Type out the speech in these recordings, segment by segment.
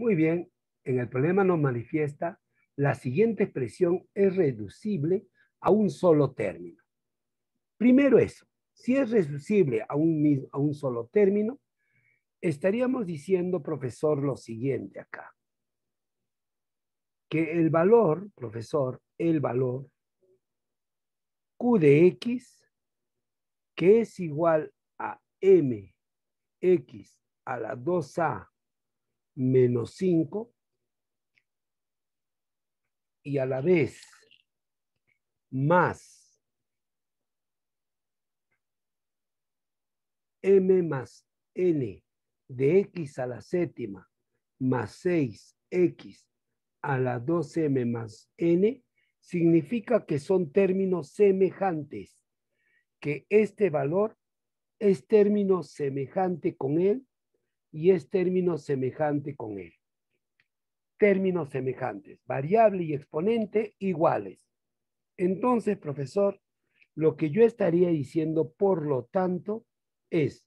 Muy bien, en el problema nos manifiesta la siguiente expresión es reducible a un solo término. Primero eso, si es reducible a un, a un solo término, estaríamos diciendo, profesor, lo siguiente acá. Que el valor, profesor, el valor Q de X, que es igual a MX a la 2A menos 5 y a la vez más m más n de x a la séptima más 6x a la 2m más n significa que son términos semejantes, que este valor es término semejante con él y es término semejante con él. E. Términos semejantes, variable y exponente iguales. Entonces, profesor, lo que yo estaría diciendo, por lo tanto, es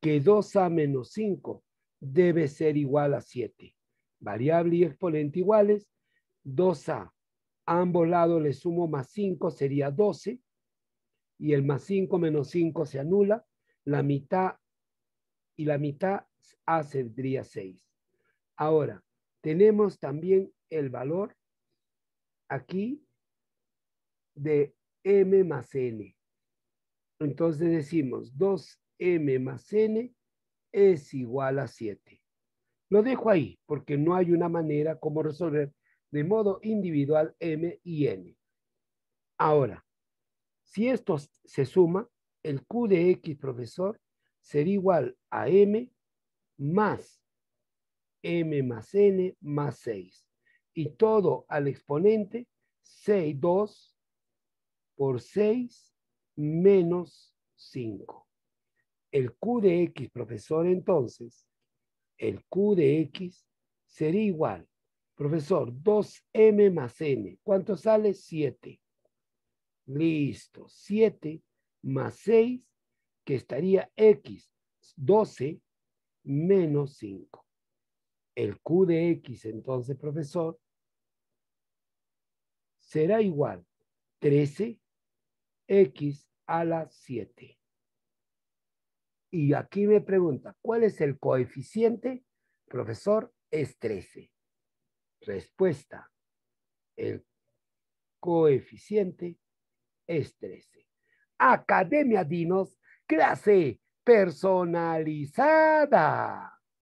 que 2a menos 5 debe ser igual a 7. Variable y exponente iguales, 2a. A ambos lados le sumo más 5, sería 12. Y el más 5 menos 5 se anula. La mitad y la mitad A sería 6. Ahora, tenemos también el valor aquí de M más N. Entonces decimos 2M más N es igual a 7. Lo dejo ahí porque no hay una manera como resolver de modo individual M y N. Ahora, si esto se suma, el Q de X profesor sería igual a m más m más n más 6. Y todo al exponente 6, 2 por 6 menos 5. El Q de X, profesor, entonces, el Q de X sería igual, profesor, 2M más N. ¿Cuánto sale? 7. Listo. 7 más 6 que estaría X, 12 menos 5. El Q de X, entonces, profesor, será igual 13X a la 7. Y aquí me pregunta, ¿cuál es el coeficiente? Profesor, es 13. Respuesta, el coeficiente es 13. Academia Dinos clase personalizada.